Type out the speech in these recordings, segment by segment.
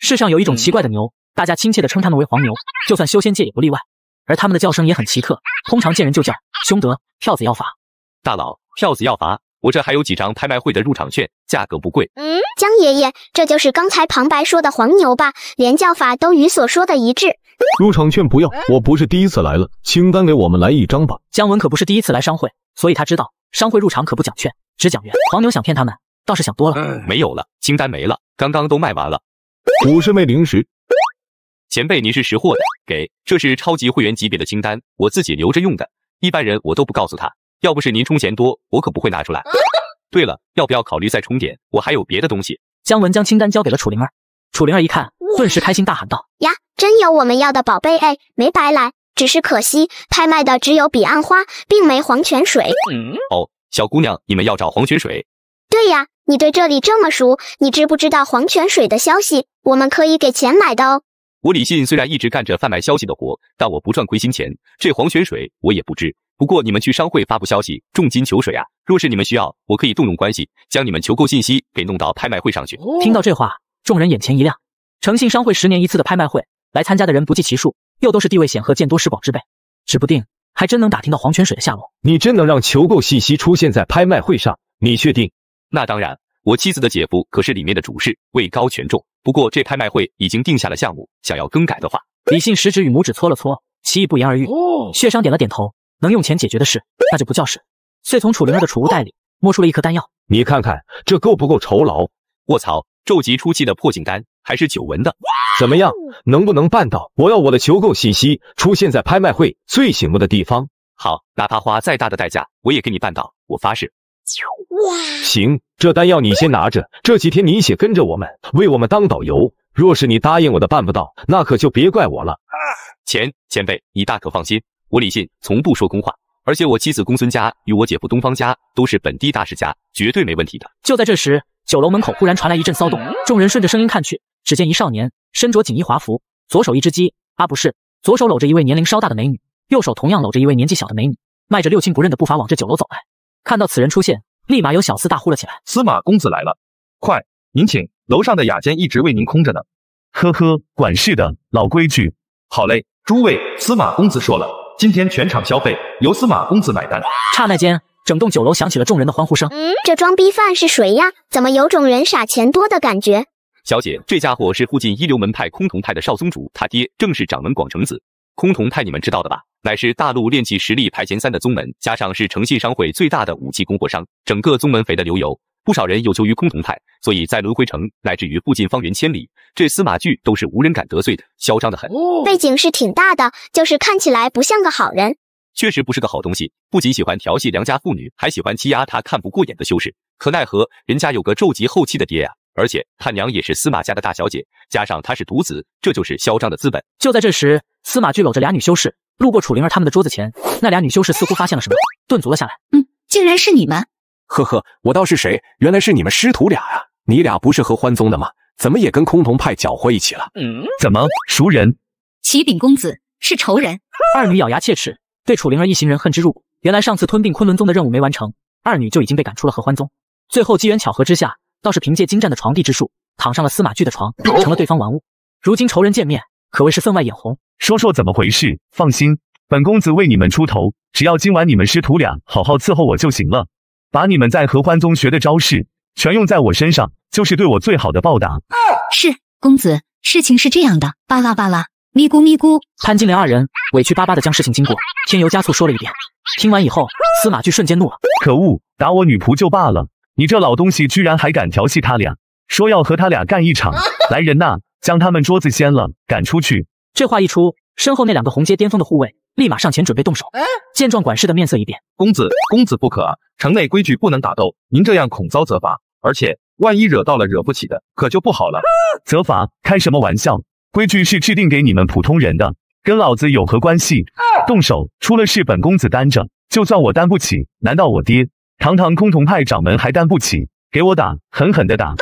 世上有一种奇怪的牛，大家亲切地称它们为黄牛，就算修仙界也不例外。而它们的叫声也很奇特，通常见人就叫，凶得票子要罚，大佬票子要罚。我这还有几张拍卖会的入场券，价格不贵。嗯，江爷爷，这就是刚才旁白说的黄牛吧？连叫法都与所说的一致。入场券不要，我不是第一次来了。清单给我们来一张吧。姜文可不是第一次来商会，所以他知道商会入场可不讲券，只讲缘。黄牛想骗他们，倒是想多了。没有了，清单没了，刚刚都卖完了。五十枚零食，前辈，您是识货的。给，这是超级会员级别的清单，我自己留着用的。一般人我都不告诉他。要不是您充钱多，我可不会拿出来。对了，要不要考虑再充点？我还有别的东西。姜文将清单交给了楚灵儿，楚灵儿一看，顿时开心大喊道：“呀，真有我们要的宝贝！哎，没白来。只是可惜，拍卖的只有彼岸花，并没黄泉水。”哦，小姑娘，你们要找黄泉水？对呀。你对这里这么熟，你知不知道黄泉水的消息？我们可以给钱买的哦。我李信虽然一直干着贩卖消息的活，但我不赚亏心钱。这黄泉水我也不知，不过你们去商会发布消息，重金求水啊！若是你们需要，我可以动用关系，将你们求购信息给弄到拍卖会上去。听到这话，众人眼前一亮。诚信商会十年一次的拍卖会，来参加的人不计其数，又都是地位显赫、见多识广之辈，指不定还真能打听到黄泉水的下落。你真能让求购信息出现在拍卖会上？你确定？那当然，我妻子的姐夫可是里面的主事，位高权重。不过这拍卖会已经定下了项目，想要更改的话，李信食指与拇指搓了搓，其意不言而喻。血商点了点头，能用钱解决的事，那就不叫事。遂从楚灵儿的储物袋里摸出了一颗丹药，你看看这够不够酬劳？卧槽，皱级初期的破境丹，还是九纹的？怎么样，能不能办到？我要我的求购信息出现在拍卖会最醒目的地方。好，哪怕花再大的代价，我也给你办到。我发誓。行，这丹药你先拿着。这几天你且跟着我们，为我们当导游。若是你答应我的办不到，那可就别怪我了。前前辈，你大可放心，我李信从不说空话。而且我妻子公孙家与我姐夫东方家都是本地大世家，绝对没问题的。就在这时，酒楼门口忽然传来一阵骚动，众人顺着声音看去，只见一少年身着锦衣华服，左手一只鸡啊，不是，左手搂着一位年龄稍大的美女，右手同样搂着一位年纪小的美女，迈着六亲不认的步伐往这酒楼走来。看到此人出现。立马有小厮大呼了起来：“司马公子来了，快，您请。楼上的雅间一直为您空着呢。”呵呵，管事的老规矩。好嘞，诸位，司马公子说了，今天全场消费由司马公子买单。刹那间，整栋酒楼响起了众人的欢呼声。嗯，这装逼犯是谁呀？怎么有种人傻钱多的感觉？小姐，这家伙是附近一流门派崆峒派的少宗主，他爹正是掌门广成子。崆峒派你们知道的吧？乃是大陆炼气实力排前三的宗门，加上是诚信商会最大的武器供货商，整个宗门肥的流油，不少人有求于空峒派，所以在轮回城乃至于附近方圆千里，这司马具都是无人敢得罪的，嚣张的很。背景是挺大的，就是看起来不像个好人。确实不是个好东西，不仅喜欢调戏良家妇女，还喜欢欺压他看不过眼的修士。可奈何人家有个咒极后期的爹呀，而且他娘也是司马家的大小姐，加上他是独子，这就是嚣张的资本。就在这时。司马具搂着俩女修士，路过楚灵儿他们的桌子前，那俩女修士似乎发现了什么，顿足了下来。嗯，竟然是你们！呵呵，我倒是谁？原来是你们师徒俩呀！你俩不是合欢宗的吗？怎么也跟崆峒派搅和一起了？嗯，怎么？熟人？启禀公子，是仇人。二女咬牙切齿，对楚灵儿一行人恨之入骨。原来上次吞并昆仑宗的任务没完成，二女就已经被赶出了合欢宗。最后机缘巧合之下，倒是凭借精湛的床帝之术，躺上了司马具的床，成了对方玩物。如今仇人见面。可谓是分外眼红。说说怎么回事？放心，本公子为你们出头，只要今晚你们师徒俩好好伺候我就行了。把你们在合欢宗学的招式全用在我身上，就是对我最好的报答。是，公子，事情是这样的，巴拉巴拉，咪咕咪咕，潘金莲二人委屈巴巴的将事情经过添油加醋说了一遍。听完以后，司马俊瞬间怒了。可恶，打我女仆就罢了，你这老东西居然还敢调戏他俩，说要和他俩干一场。来人呐！将他们桌子掀了，赶出去。这话一出，身后那两个红阶巅峰的护卫立马上前准备动手。见状，管事的面色一变：“公子，公子不可啊！城内规矩不能打斗，您这样恐遭责罚。而且万一惹到了惹不起的，可就不好了。责罚？开什么玩笑？规矩是制定给你们普通人的，跟老子有何关系？动手，出了事本公子担着，就算我担不起，难道我爹，堂堂崆峒派掌门还担不起？给我打，狠狠的打！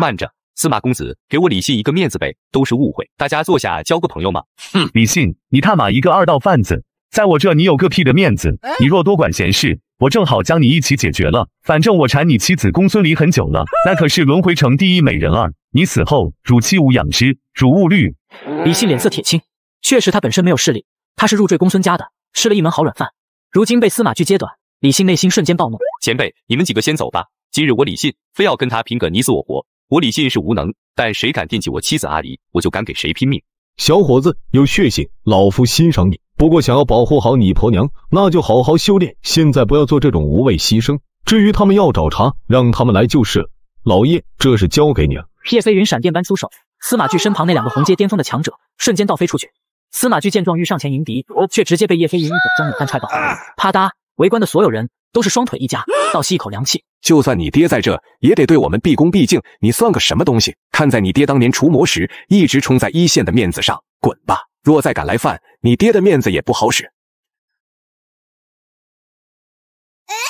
慢着。”司马公子，给我李信一个面子呗，都是误会，大家坐下交个朋友嘛。哼，李信，你他妈一个二道贩子，在我这你有个屁的面子！你若多管闲事，我正好将你一起解决了。反正我缠你妻子公孙离很久了，那可是轮回城第一美人儿。你死后，汝妻无养之，汝勿虑。李信脸色铁青，确实他本身没有势力，他是入赘公孙家的，吃了一门好软饭。如今被司马具揭短，李信内心瞬间暴怒。前辈，你们几个先走吧，今日我李信非要跟他拼个你死我活。我李信是无能，但谁敢惦记我妻子阿离，我就敢给谁拼命。小伙子有血性，老夫欣赏你。不过想要保护好你婆娘，那就好好修炼。现在不要做这种无谓牺牲。至于他们要找茬，让他们来就是了。老叶，这事交给你了。叶飞云闪电般出手，司马俊身旁那两个红阶巅峰的强者瞬间倒飞出去。司马俊见状欲上前迎敌，却直接被叶飞云一脚将脑袋踹倒。啪嗒！围观的所有人。都是双腿一夹，倒吸一口凉气。就算你爹在这，也得对我们毕恭毕敬。你算个什么东西？看在你爹当年除魔时一直冲在一线的面子上，滚吧！若再敢来犯，你爹的面子也不好使。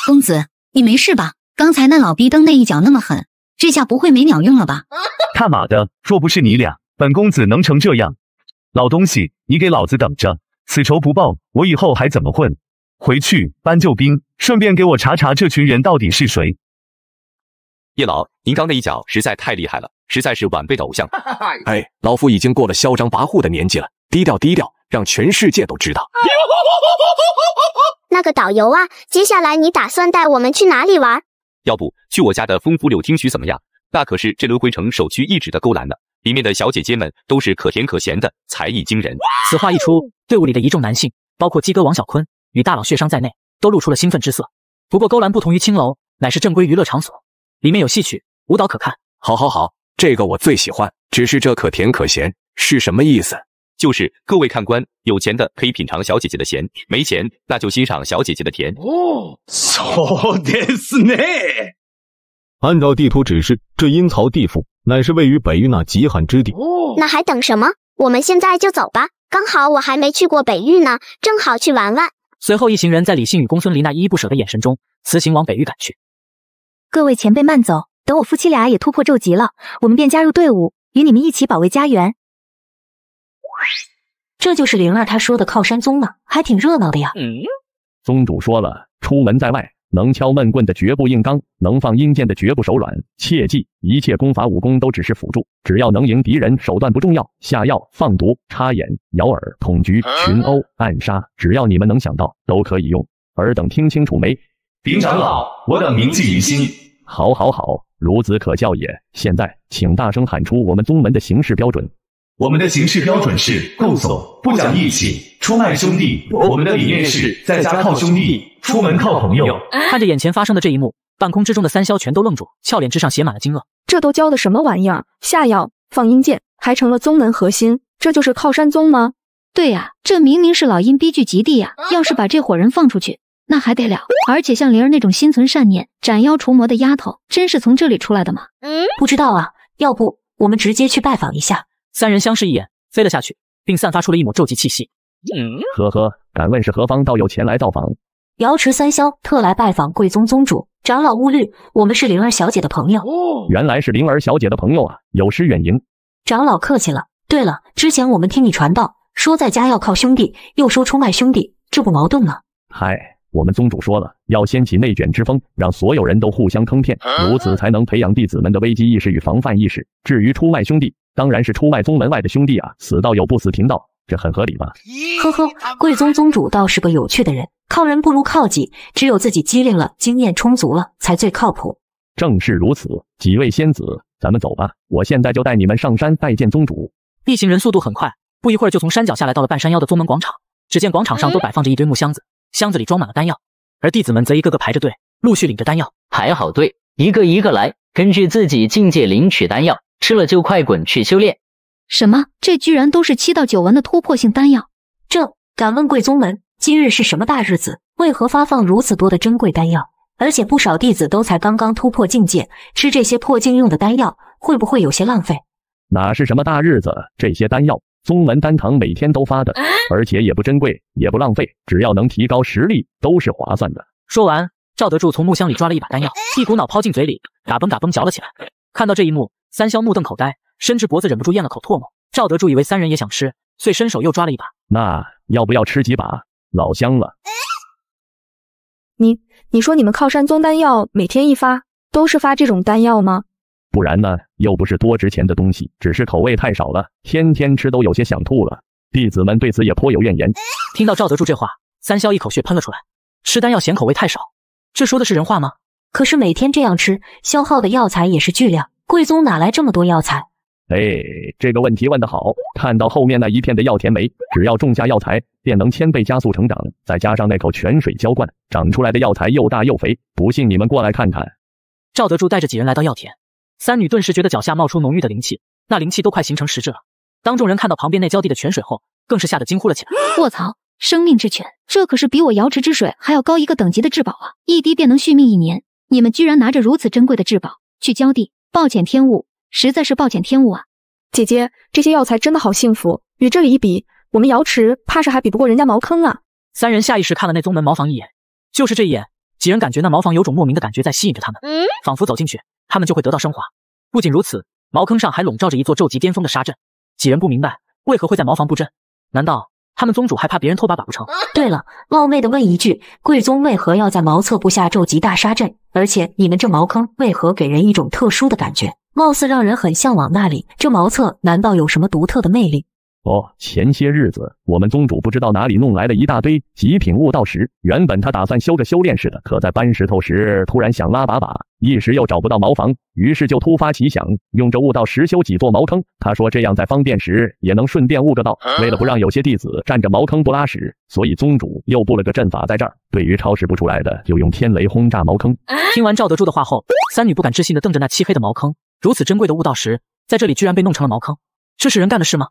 公子，你没事吧？刚才那老逼登那一脚那么狠，这下不会没鸟用了吧？他妈的！若不是你俩，本公子能成这样？老东西，你给老子等着！此仇不报，我以后还怎么混？回去搬救兵，顺便给我查查这群人到底是谁。叶老，您刚那一脚实在太厉害了，实在是晚辈的偶像。哎，老夫已经过了嚣张跋扈的年纪了，低调低调，让全世界都知道。那个导游啊，接下来你打算带我们去哪里玩？要不去我家的风府柳听曲怎么样？那可是这轮回城首屈一指的勾栏呢，里面的小姐姐们都是可甜可咸的，才艺惊人。此话一出，队伍里的一众男性，包括鸡哥王小坤。与大佬、血商在内，都露出了兴奋之色。不过勾栏不同于青楼，乃是正规娱乐场所，里面有戏曲、舞蹈可看。好，好，好，这个我最喜欢。只是这可甜可咸是什么意思？就是各位看官，有钱的可以品尝小姐姐的咸，没钱那就欣赏小姐姐的甜。哦，说的是呢。按照地图指示，这阴曹地府乃是位于北域那极寒之地。哦，那还等什么？我们现在就走吧。刚好我还没去过北域呢，正好去玩玩。随后，一行人在李信与公孙离那依依不舍的眼神中，辞行往北域赶去。各位前辈，慢走。等我夫妻俩也突破咒级了，我们便加入队伍，与你们一起保卫家园。这就是灵儿他说的靠山宗吗？还挺热闹的呀。宗主说了，出门在外。能敲闷棍的绝不硬刚，能放阴箭的绝不手软。切记，一切功法武功都只是辅助，只要能赢敌人，手段不重要。下药、放毒、插眼、咬耳、捅局、群殴、暗杀，只要你们能想到，都可以用。尔等听清楚没？禀长老，我等铭记于心。好，好，好，孺子可教也。现在，请大声喊出我们宗门的行事标准。我们的行事标准是够怂，不讲义气，出卖兄弟。我们的理念是在家靠兄弟，出门靠朋友。看着眼前发生的这一幕，半空之中的三霄全都愣住，俏脸之上写满了惊愕。这都教的什么玩意儿？下药放阴剑，还成了宗门核心，这就是靠山宗吗？对呀，这明明是老鹰逼聚集地呀。要是把这伙人放出去，那还得了？而且像灵儿那种心存善念、斩妖除魔的丫头，真是从这里出来的吗？嗯，不知道啊。要不我们直接去拜访一下？三人相视一眼，飞了下去，并散发出了一抹咒气气息。嗯，呵呵，敢问是何方道友前来造访？瑶池三霄特来拜访贵宗宗主长老，勿虑，我们是灵儿小姐的朋友。哦，原来是灵儿小姐的朋友啊，有失远迎。长老客气了。对了，之前我们听你传道，说在家要靠兄弟，又说出卖兄弟，这不矛盾吗？嗨，我们宗主说了，要掀起内卷之风，让所有人都互相坑骗，如此才能培养弟子们的危机意识与防范意识。至于出卖兄弟，当然是出卖宗门外的兄弟啊！死道友不死贫道，这很合理吧？呵呵，贵宗宗主倒是个有趣的人。靠人不如靠己，只有自己机灵了，经验充足了，才最靠谱。正是如此，几位仙子，咱们走吧！我现在就带你们上山拜见宗主。一行人速度很快，不一会儿就从山脚下来到了半山腰的宗门广场。只见广场上都摆放着一堆木箱子，箱子里装满了丹药，而弟子们则一个个排着队，陆续领着丹药排好队，一个一个来，根据自己境界领取丹药。吃了就快滚去修炼！什么？这居然都是七到九纹的突破性丹药！这，敢问贵宗门今日是什么大日子？为何发放如此多的珍贵丹药？而且不少弟子都才刚刚突破境界，吃这些破境用的丹药，会不会有些浪费？哪是什么大日子？这些丹药，宗门丹堂每天都发的，而且也不珍贵，也不浪费，只要能提高实力，都是划算的。说完，赵德柱从木箱里抓了一把丹药，一股脑抛进嘴里，嘎嘣嘎嘣嚼了起来。看到这一幕。三霄目瞪口呆，伸直脖子，忍不住咽了口唾沫。赵德柱以为三人也想吃，遂伸手又抓了一把。那要不要吃几把？老香了。你你说你们靠山宗丹药每天一发，都是发这种丹药吗？不然呢？又不是多值钱的东西，只是口味太少了，天天吃都有些想吐了。弟子们对此也颇有怨言。听到赵德柱这话，三霄一口血喷了出来。吃丹药嫌口味太少，这说的是人话吗？可是每天这样吃，消耗的药材也是巨量。贵宗哪来这么多药材？哎，这个问题问得好。看到后面那一片的药田没？只要种下药材，便能千倍加速成长。再加上那口泉水浇灌，长出来的药材又大又肥。不信你们过来看看。赵德柱带着几人来到药田，三女顿时觉得脚下冒出浓郁的灵气，那灵气都快形成实质了。当众人看到旁边那浇地的泉水后，更是吓得惊呼了起来：“卧槽！生命之泉，这可是比我瑶池之水还要高一个等级的至宝啊！一滴便能续命一年。你们居然拿着如此珍贵的至宝去浇地？”暴殄天物，实在是暴殄天物啊！姐姐，这些药材真的好幸福，与这里一比，我们瑶池怕是还比不过人家茅坑啊！三人下意识看了那宗门茅房一眼，就是这一眼，几人感觉那茅房有种莫名的感觉在吸引着他们，仿佛走进去，他们就会得到升华。不仅如此，茅坑上还笼罩着一座咒极巅峰的杀阵，几人不明白为何会在茅房布阵，难道？他们宗主还怕别人拖把把不成？对了，冒昧的问一句，贵宗为何要在茅厕布下咒极大杀阵？而且你们这茅坑为何给人一种特殊的感觉？貌似让人很向往那里。这茅厕难道有什么独特的魅力？哦，前些日子我们宗主不知道哪里弄来了一大堆极品悟道石，原本他打算修着修炼似的，可在搬石头时突然想拉粑粑，一时又找不到茅房，于是就突发奇想，用这悟道石修几座茅坑。他说这样在方便时也能顺便悟个道。为了不让有些弟子占着茅坑不拉屎，所以宗主又布了个阵法在这儿。对于超时不出来的，就用天雷轰炸茅坑。听完赵德柱的话后，三女不敢置信的瞪着那漆黑的茅坑，如此珍贵的悟道石在这里居然被弄成了茅坑，这是人干的事吗？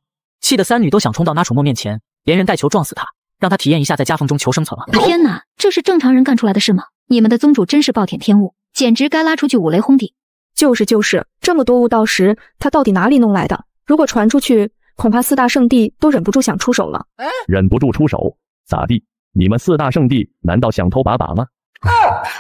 气得三女都想冲到那楚墨面前，连人带球撞死他，让他体验一下在夹缝中求生存了。天哪，这是正常人干出来的事吗？你们的宗主真是暴殄天物，简直该拉出去五雷轰顶！就是就是，这么多悟道石，他到底哪里弄来的？如果传出去，恐怕四大圣地都忍不住想出手了。忍不住出手咋地？你们四大圣地难道想偷把把吗？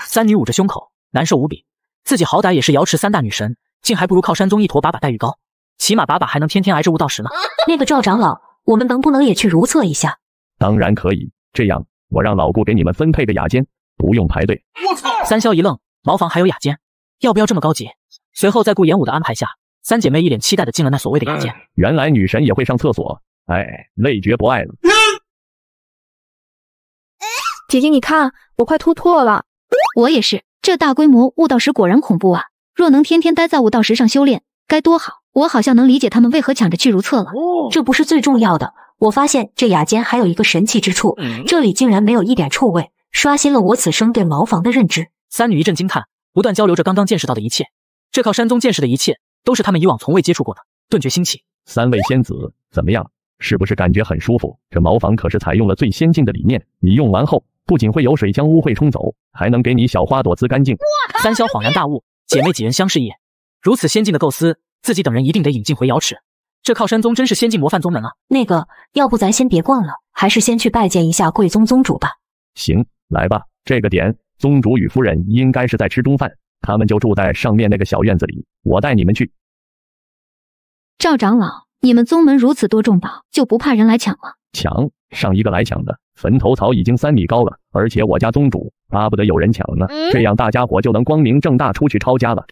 三女捂着胸口，难受无比。自己好歹也是瑶池三大女神，竟还不如靠山宗一坨把把待遇高。起码把把还能天天挨着悟道石呢。那个赵长老，我们能不能也去如厕一下？当然可以。这样，我让老顾给你们分配个雅间，不用排队。我操！三霄一愣，茅房还有雅间？要不要这么高级？随后，在顾延武的安排下，三姐妹一脸期待的进了那所谓的雅间。原来女神也会上厕所。哎，累觉不爱了。姐姐，你看，我快突破了。我也是，这大规模悟道石果然恐怖啊！若能天天待在悟道石上修炼，该多好！我好像能理解他们为何抢着去如厕了，这不是最重要的。我发现这雅间还有一个神奇之处，这里竟然没有一点臭味，刷新了我此生对茅房的认知。三女一阵惊叹，不断交流着刚刚见识到的一切。这靠山宗见识的一切，都是他们以往从未接触过的，顿觉新奇。三位仙子，怎么样？是不是感觉很舒服？这茅房可是采用了最先进的理念，你用完后不仅会有水将污秽冲走，还能给你小花朵滋干净。三霄恍然大悟，姐妹几人相视一眼，如此先进的构思。自己等人一定得引进回瑶池，这靠山宗真是先进模范宗门啊！那个，要不咱先别逛了，还是先去拜见一下贵宗宗主吧。行，来吧，这个点，宗主与夫人应该是在吃中饭，他们就住在上面那个小院子里，我带你们去。赵长老，你们宗门如此多重宝，就不怕人来抢吗？抢！上一个来抢的，坟头草已经三米高了，而且我家宗主巴不得有人抢呢，这样大家伙就能光明正大出去抄家了。